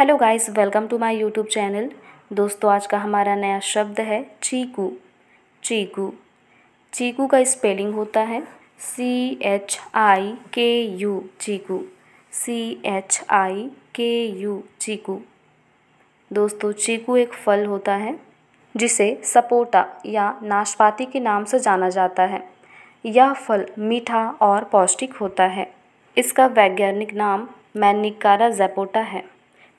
hello guys welcome to my YouTube channel दोस्तों आज का हमारा नया शब्द है चीकू चीकू चीकू का स्पेलिंग होता है सी एच आई के you Chiku C H I के यू चीकू दोस्तों चीकू एक फल होता है जिसे सपोटा या नाशपाती के नाम से जाना जाता है यह फल मीठा और पौष्टिक होता है इसका वैज्ञानिक नाम मैनिकारा जैपोटा है